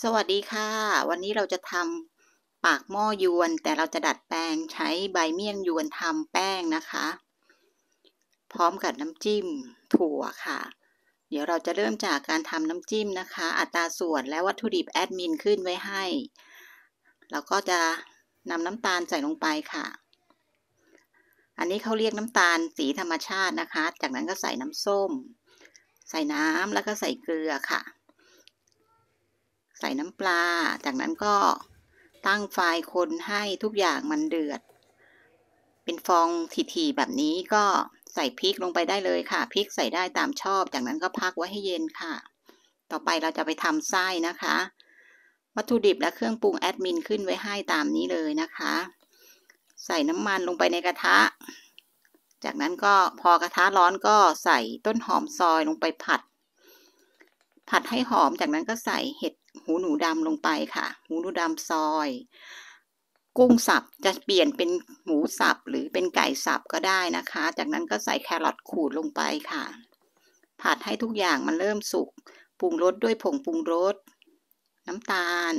สวัสดีค่ะ วันนี้เราจะทำปากหม้อยวน แต่เราจะดัดแปลงใช้ใบเมี่ยงยวนทำแป้งนะคะ พร้อมกับน้ำจิ้มถั่วค่ะ เดี๋ยวเราจะเริ่มจากการทำน้ำจิ้มนะคะ อัตราส่วนและวัตถุดิบแอดมินขึ้นไว้ให้ เราก็จะนำน้ำตาลใส่ลงไปค่ะ อันนี้เขาเรียกน้ำตาลสีธรรมชาตินะคะ จากนั้นก็ใส่น้ำส้ม ใส่น้ำแล้วก็ใส่เกลือค่ะใส่น้ำปลา จากนั้นก็ตั้งไฟคนให้ทุกอย่างมันเดือด เป็นฟองถี่ๆแบบนี้ก็ใส่พริกลงไปได้เลยค่ะ พริกใส่ได้ตามชอบ จากนั้นก็พักไว้ให้เย็นค่ะ ต่อไปเราจะไปทำไส้นะคะ วัตถุดิบและเครื่องปรุงแอดมินขึ้นไว้ให้ตามนี้เลยนะคะ ใส่น้ำมันลงไปในกระทะ จากนั้นก็พอกระทะร้อนก็ใส่ต้นหอมซอยลงไปผัด ผัดให้หอม จากนั้นก็ใส่เห็ดหูหนูดำลงไปค่ะหูหนูดำซอย กุ้งสับจะเปลี่ยนเป็นหมูสับหรือเป็นไก่ สับ ก็ได้นะคะ จากนั้นก็ใส่แครอทขูดลงไปค่ะ ผัดให้ทุกอย่างมันเริ่มสุกปรุงรส ด้วยผงปรุงรส น้ำตาล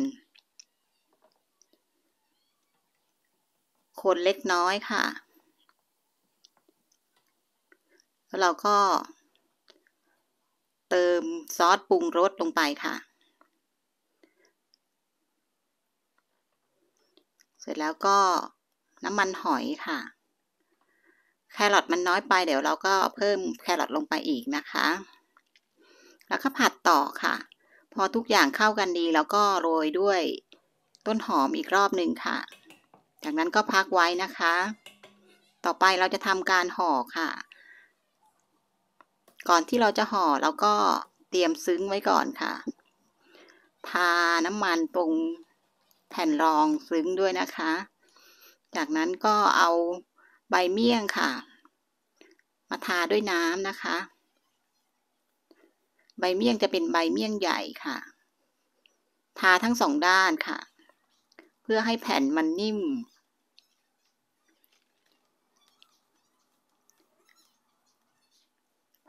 คนเล็กน้อยค่ะ แล้วเราก็ เติมซอสปรุงรสลงไปค่ะเสร็จแล้วก็น้ำมันหอยค่ะ แครอทมันน้อยไป เดี๋ยวเราก็เพิ่มแครอทลงไปอีกนะคะ แล้วก็ผัดต่อค่ะ พอทุกอย่างเข้ากันดีแล้วก็โรยด้วยต้นหอมอีกรอบหนึ่งค่ะ จากนั้นก็พักไว้นะคะ ต่อไปเราจะทำการห่อค่ะ ก่อนที่เราจะห่อเราก็เตรียมซึ้งไว้ก่อนค่ะ ทาน้ำมันตรงแผ่นรองซึ้ง ด้วยนะคะ จากนั้นก็เอาใบเมี่ยงค่ะ มาทาด้วยน้ำนะคะ ใบเมี่ยงจะเป็นใบเมี่ยงใหญ่ค่ะ ทาทั้งสองด้านค่ะ เพื่อให้แผ่นมัน นิ่ม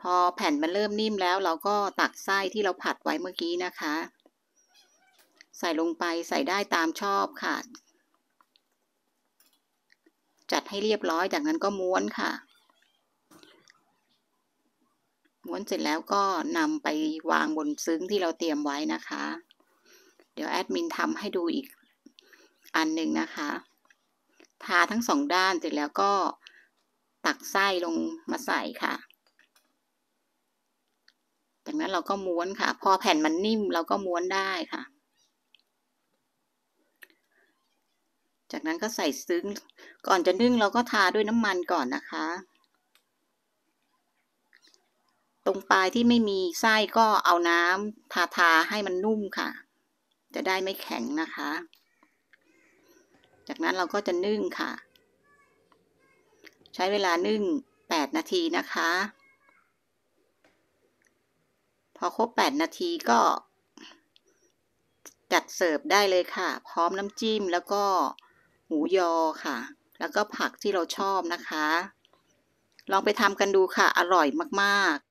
พอแผ่น มัน เริ่มนิ่มแล้ว เราก็ตักไส้ที่เราผัดไว้เมื่อกี้นะคะใส่ลงไปใส่ได้ตามชอบค่ะ จัดให้เรียบร้อยจากนั้นก็ม้วนค่ะ ม้วนเสร็จแล้วก็นำไปวางบนซึ้งที่เราเตรียมไว้นะคะ เดี๋ยวแอดมินทำให้ดูอีกอันหนึ่งนะคะ ทาทั้งสองด้านเสร็จแล้วก็ตักไส้ลงมาใส่ค่ะ จากนั้นเราก็ม้วนค่ะ พอแผ่นมันนิ่มเราก็ม้วนได้ค่ะจากนั้นก็ใส่ซึ้งก่อนจะนึ่งเราก็ทาด้วยน้ำมันก่อนนะคะ ตรงปลายที่ไม่มีไส้ก็เอาน้ำทาทาให้มันนุ่มค่ะ จะได้ไม่แข็งนะคะ จากนั้นเราก็จะนึ่งค่ะ ใช้เวลานึ่ง8 นาทีนะคะ พอครบ 8 นาทีก็จัดเสิร์ฟได้เลยค่ะ พร้อมน้ำจิ้มแล้วก็หมูยอค่ะ แล้วก็ผักที่เราชอบนะคะ ลองไปทำกันดูค่ะ อร่อยมาก ๆ